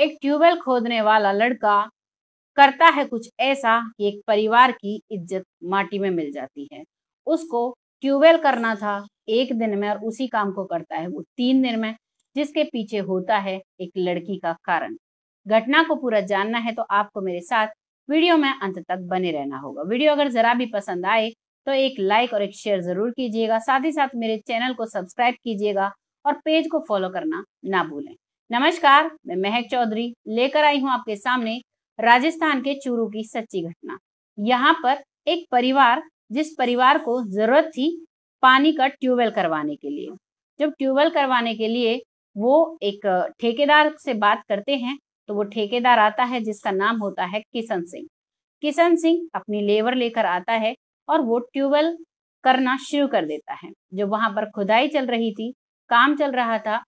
एक ट्यूबवेल खोदने वाला लड़का करता है कुछ ऐसा कि एक परिवार की इज्जत माटी में मिल जाती है उसको ट्यूबवेल करना था एक दिन में और उसी काम को करता है वो तीन दिन में जिसके पीछे होता है एक लड़की का कारण घटना को पूरा जानना है तो आपको मेरे साथ वीडियो में अंत तक बने रहना होगा वीडियो अगर जरा भी पसंद आए तो एक लाइक और एक शेयर जरूर कीजिएगा साथ ही साथ मेरे चैनल को सब्सक्राइब कीजिएगा और पेज को फॉलो करना ना भूलें नमस्कार मैं महक चौधरी लेकर आई हूं आपके सामने राजस्थान के चूरू की सच्ची घटना यहाँ पर एक परिवार जिस परिवार को जरूरत थी पानी का ट्यूबवेल करवाने के लिए जब ट्यूबवेल करवाने के लिए वो एक ठेकेदार से बात करते हैं तो वो ठेकेदार आता है जिसका नाम होता है किशन सिंह किशन सिंह अपनी लेबर लेकर आता है और वो ट्यूबवेल करना शुरू कर देता है जो वहां पर खुदाई चल रही थी काम चल रहा था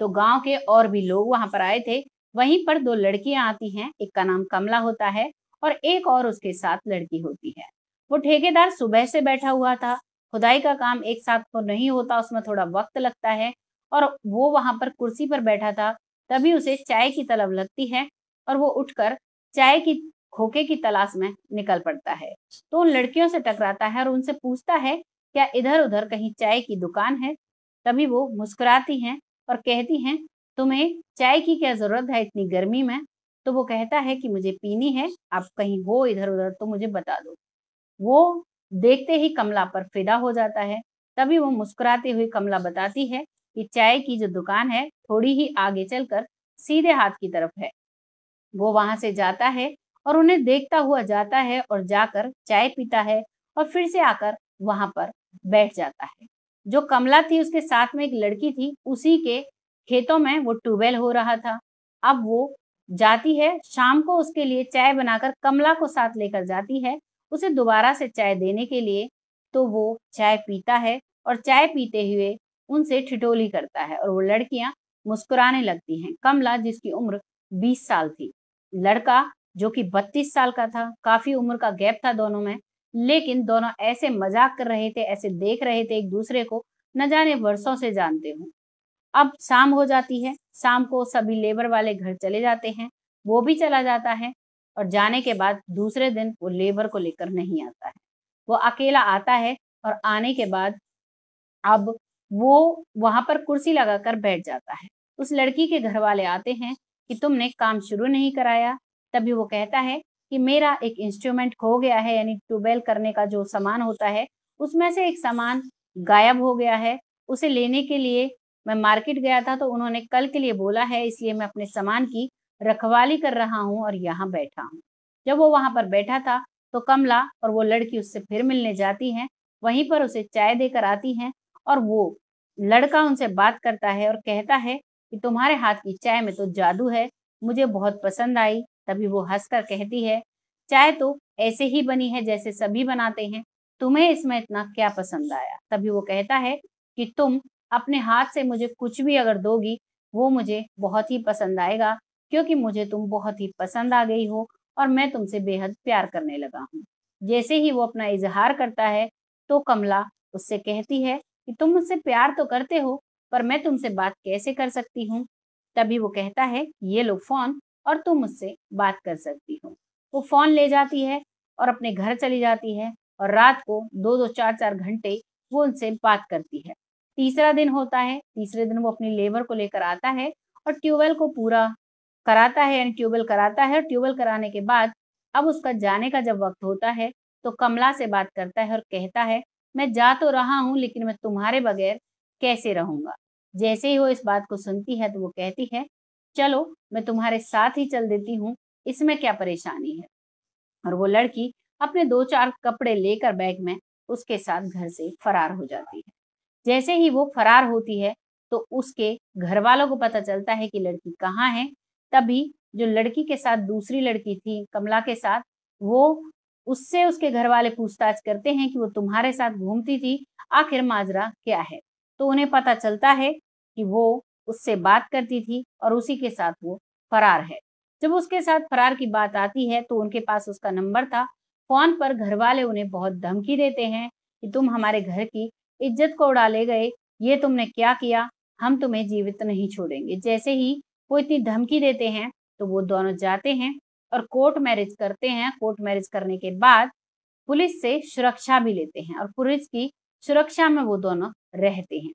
तो गांव के और भी लोग वहां पर आए थे वहीं पर दो लड़कियां आती हैं एक का नाम कमला होता है और एक और उसके साथ लड़की होती है वो ठेकेदार सुबह से बैठा हुआ था खुदाई का काम एक साथ तो नहीं होता उसमें थोड़ा वक्त लगता है और वो वहां पर कुर्सी पर बैठा था तभी उसे चाय की तलब लगती है और वो उठकर चाय की खोखे की तलाश में निकल पड़ता है तो उन लड़कियों से टकराता है और उनसे पूछता है क्या इधर उधर कहीं चाय की दुकान है तभी वो मुस्कुराती हैं और कहती हैं तुम्हें चाय की क्या जरूरत है इतनी गर्मी में तो वो कहता है कि मुझे पीनी है आप कहीं हो इधर उधर तो मुझे बता दो वो देखते ही कमला पर फिदा हो जाता है तभी वो मुस्कुराती हुई कमला बताती है कि चाय की जो दुकान है थोड़ी ही आगे चलकर सीधे हाथ की तरफ है वो वहां से जाता है और उन्हें देखता हुआ जाता है और जाकर चाय पीता है और फिर से आकर वहां पर बैठ जाता है जो कमला थी उसके साथ में एक लड़की थी उसी के खेतों में वो ट्यूबवेल हो रहा था अब वो जाती है शाम को उसके लिए चाय बनाकर कमला को साथ लेकर जाती है उसे दोबारा से चाय देने के लिए तो वो चाय पीता है और चाय पीते हुए उनसे ठिठोली करता है और वो लड़कियां मुस्कुराने लगती हैं कमला जिसकी उम्र 20 साल थी लड़का जो कि 32 साल का था काफी उम्र का गैप था दोनों में लेकिन दोनों ऐसे मजाक कर रहे थे ऐसे देख रहे थे एक दूसरे को न जाने वर्षों से जानते हो अब शाम हो जाती है शाम को सभी लेबर वाले घर चले जाते हैं वो भी चला जाता है और जाने के बाद दूसरे दिन वो लेबर को लेकर नहीं आता है वो अकेला आता है और आने के बाद अब वो वहां पर कुर्सी लगाकर बैठ जाता है उस लड़की के घर वाले आते हैं कि तुमने काम शुरू नहीं कराया तभी वो कहता है कि मेरा एक इंस्ट्रूमेंट खो गया है यानी ट्यूबवेल करने का जो सामान होता है उसमें से एक सामान गायब हो गया है उसे लेने के लिए मैं मार्केट गया था तो उन्होंने कल के लिए बोला है इसलिए मैं अपने सामान की रखवाली कर रहा हूँ और यहाँ बैठा हूँ जब वो वहां पर बैठा था तो कमला और वो लड़की उससे फिर मिलने जाती हैं वहीं पर उसे चाय देकर आती हैं और वो लड़का उनसे बात करता है और कहता है कि तुम्हारे हाथ की चाय में तो जादू है मुझे बहुत पसंद आई तभी वो हंसकर कहती है चाय तो ऐसे ही बनी है जैसे सभी बनाते हैं तुम्हें इसमें इतना क्या पसंद आया तभी वो कहता है कि तुम अपने हाथ से मुझे कुछ भी अगर दोगी वो मुझे बहुत ही पसंद आएगा क्योंकि मुझे तुम बहुत ही पसंद आ गई हो और मैं तुमसे बेहद प्यार करने लगा हूँ जैसे ही वो अपना इजहार करता है तो कमला उससे कहती है कि तुम मुझसे प्यार तो करते हो पर मैं तुमसे बात कैसे कर सकती हूँ तभी वो कहता है ये लो फोन और तुम मुझसे बात कर सकती हो वो फोन ले जाती है और अपने घर चली जाती है और रात को दो दो चार चार घंटे वो उनसे बात करती है तीसरा दिन होता है तीसरे दिन वो अपनी लेबर को लेकर आता है और ट्यूबवेल को पूरा कराता है एंड ट्यूबवेल कराता है और ट्यूबवेल कराने के बाद अब उसका जाने का जब वक्त होता है तो कमला से बात करता है और कहता है मैं जा तो रहा हूँ लेकिन मैं तुम्हारे बगैर कैसे रहूंगा जैसे ही वो इस बात को सुनती है तो वो कहती है चलो मैं तुम्हारे साथ ही चल देती हूँ इसमें क्या परेशानी है और वो लड़की अपने दो चार कपड़े लेकर बैग में उसके साथ घर से फरार हो जाती है जैसे ही वो फरार होती है तो उसके घर वालों को पता चलता है कि लड़की कहाँ है तभी जो लड़की के साथ दूसरी लड़की थी कमला के साथ वो उससे उसके घर वाले पूछताछ करते हैं कि वो तुम्हारे साथ घूमती थी आखिर माजरा क्या है तो उन्हें पता चलता है कि वो उससे बात करती थी और उसी के साथ वो फरार है जब उसके साथ फरार की बात आती है तो उनके पास उसका नंबर था फोन पर घर वाले उन्हें बहुत धमकी देते हैं कि तुम हमारे घर की इज्जत को उड़ा ले गए ये तुमने क्या किया हम तुम्हें जीवित नहीं छोड़ेंगे जैसे ही वो इतनी धमकी देते हैं तो वो दोनों जाते हैं और कोर्ट मैरिज करते हैं कोर्ट मैरिज करने के बाद पुलिस से सुरक्षा भी लेते हैं और पुलिस की सुरक्षा में वो दोनों रहते हैं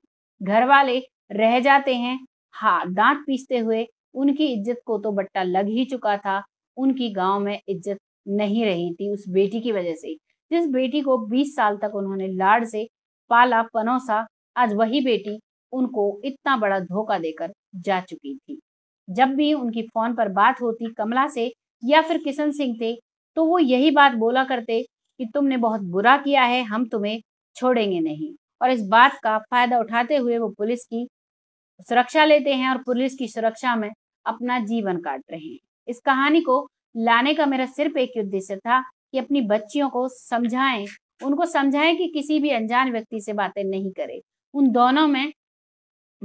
घर वाले रह जाते हैं हाँ दांत पीसते हुए उनकी इज्जत को तो बट्टा लग ही चुका था उनकी गांव में इज्जत नहीं रही थी उस बेटी की वजह से जिस बेटी को 20 साल तक उन्होंने लाड़ से पाला पनोसा आज वही बेटी उनको इतना बड़ा धोखा देकर जा चुकी थी जब भी उनकी फोन पर बात होती कमला से या फिर किशन सिंह थे तो वो यही बात बोला करते कि तुमने बहुत बुरा किया है हम तुम्हें छोड़ेंगे नहीं और इस बात का फायदा उठाते हुए वो पुलिस की सुरक्षा लेते हैं और पुलिस की सुरक्षा में अपना जीवन काट रहे हैं इस कहानी को लाने का मेरा सिर्फ एक उद्देश्य था कि अपनी बच्चियों को समझाएं उनको समझाएं कि किसी भी अनजान व्यक्ति से बातें नहीं करें उन दोनों में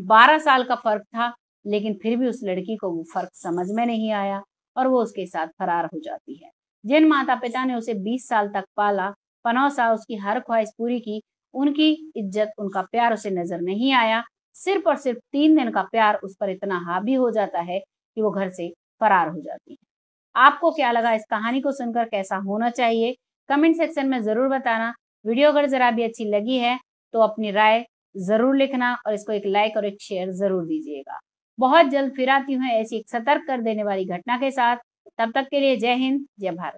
12 साल का फर्क था लेकिन फिर भी उस लड़की को वो फर्क समझ में नहीं आया और वो उसके साथ फरार हो जाती है जिन माता पिता ने उसे 20 साल तक पाला पनौसा उसकी हर ख्वाहिश पूरी की उनकी इज्जत उनका प्यार उसे नजर नहीं आया सिर्फ और सिर्फ तीन दिन का प्यार उस पर इतना हावी हो जाता है कि वो घर से फरार हो जाती है आपको क्या लगा इस कहानी को सुनकर कैसा होना चाहिए कमेंट सेक्शन में जरूर बताना वीडियो अगर जरा भी अच्छी लगी है तो अपनी राय जरूर लिखना और इसको एक लाइक और एक शेयर जरूर दीजिएगा बहुत जल्द फिर आती हूँ ऐसी एक सतर्क कर देने वाली घटना के साथ तब तक के लिए जय हिंद जय भारत